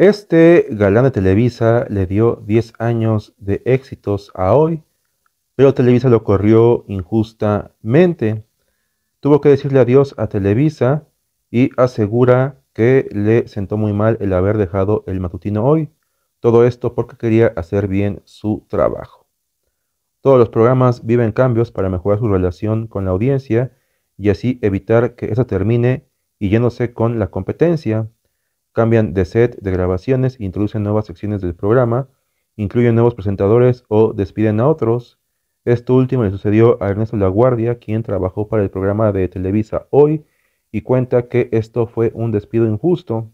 Este galán de Televisa le dio 10 años de éxitos a hoy, pero Televisa lo corrió injustamente. Tuvo que decirle adiós a Televisa y asegura que le sentó muy mal el haber dejado el matutino hoy. Todo esto porque quería hacer bien su trabajo. Todos los programas viven cambios para mejorar su relación con la audiencia y así evitar que esa termine y yéndose con la competencia cambian de set de grabaciones, introducen nuevas secciones del programa, incluyen nuevos presentadores o despiden a otros. Esto último le sucedió a Ernesto Laguardia, quien trabajó para el programa de Televisa Hoy y cuenta que esto fue un despido injusto.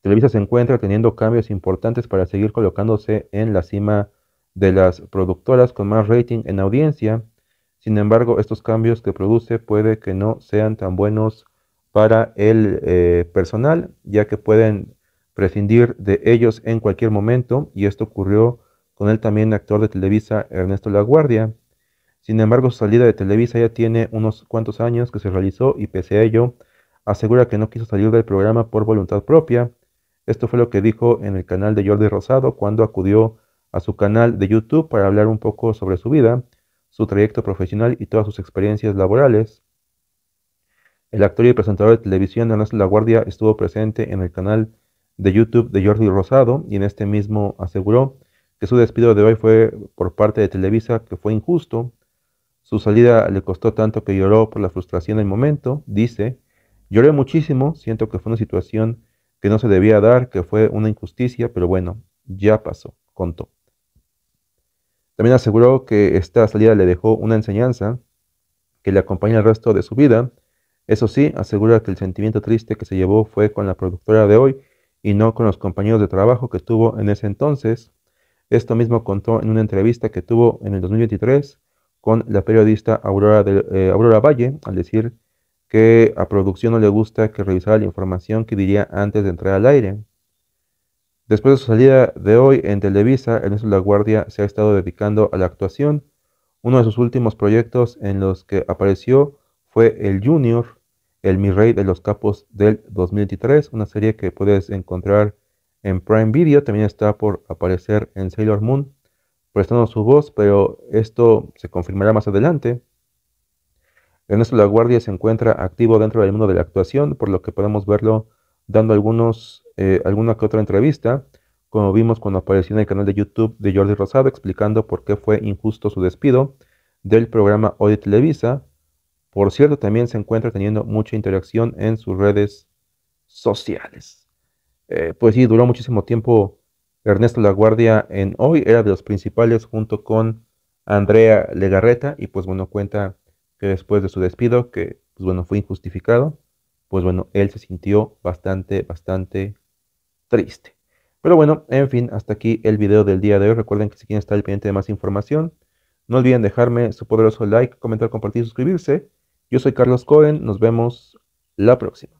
Televisa se encuentra teniendo cambios importantes para seguir colocándose en la cima de las productoras con más rating en audiencia. Sin embargo, estos cambios que produce puede que no sean tan buenos para el eh, personal, ya que pueden prescindir de ellos en cualquier momento, y esto ocurrió con el también actor de Televisa Ernesto Laguardia. Sin embargo, su salida de Televisa ya tiene unos cuantos años que se realizó y pese a ello, asegura que no quiso salir del programa por voluntad propia. Esto fue lo que dijo en el canal de Jordi Rosado cuando acudió a su canal de YouTube para hablar un poco sobre su vida, su trayecto profesional y todas sus experiencias laborales. El actor y presentador de televisión de La Guardia estuvo presente en el canal de YouTube de Jordi Rosado y en este mismo aseguró que su despido de hoy fue por parte de Televisa, que fue injusto. Su salida le costó tanto que lloró por la frustración del momento. Dice, lloré muchísimo, siento que fue una situación que no se debía dar, que fue una injusticia, pero bueno, ya pasó, contó. También aseguró que esta salida le dejó una enseñanza que le acompaña el resto de su vida eso sí, asegura que el sentimiento triste que se llevó fue con la productora de hoy y no con los compañeros de trabajo que tuvo en ese entonces. Esto mismo contó en una entrevista que tuvo en el 2023 con la periodista eh, Aurora, Valle al decir que a producción no le gusta que revisara la información que diría antes de entrar al aire. Después de su salida de hoy en Televisa, Ernesto La Guardia se ha estado dedicando a la actuación. Uno de sus últimos proyectos en los que apareció fue el Junior, el Mi Rey de los Capos del 2023, una serie que puedes encontrar en Prime Video, también está por aparecer en Sailor Moon, prestando su voz, pero esto se confirmará más adelante. Ernesto La Guardia se encuentra activo dentro del mundo de la actuación, por lo que podemos verlo dando algunos, eh, alguna que otra entrevista, como vimos cuando apareció en el canal de YouTube de Jordi Rosado explicando por qué fue injusto su despido del programa Hoy Televisa, por cierto, también se encuentra teniendo mucha interacción en sus redes sociales. Eh, pues sí, duró muchísimo tiempo Ernesto Laguardia en hoy, era de los principales junto con Andrea Legarreta y pues bueno, cuenta que después de su despido, que pues bueno, fue injustificado, pues bueno, él se sintió bastante, bastante triste. Pero bueno, en fin, hasta aquí el video del día de hoy. Recuerden que si quieren estar al pendiente de más información, no olviden dejarme su poderoso like, comentar, compartir y suscribirse. Yo soy Carlos Cohen, nos vemos la próxima.